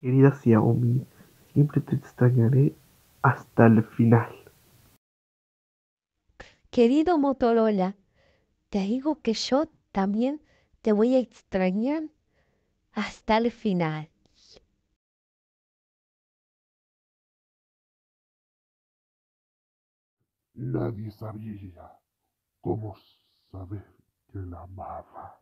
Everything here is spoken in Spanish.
Querida Xiaomi, siempre te extrañaré hasta el final. Querido Motorola, te digo que yo también te voy a extrañar hasta el final. Nadie sabía cómo saber que la amaba.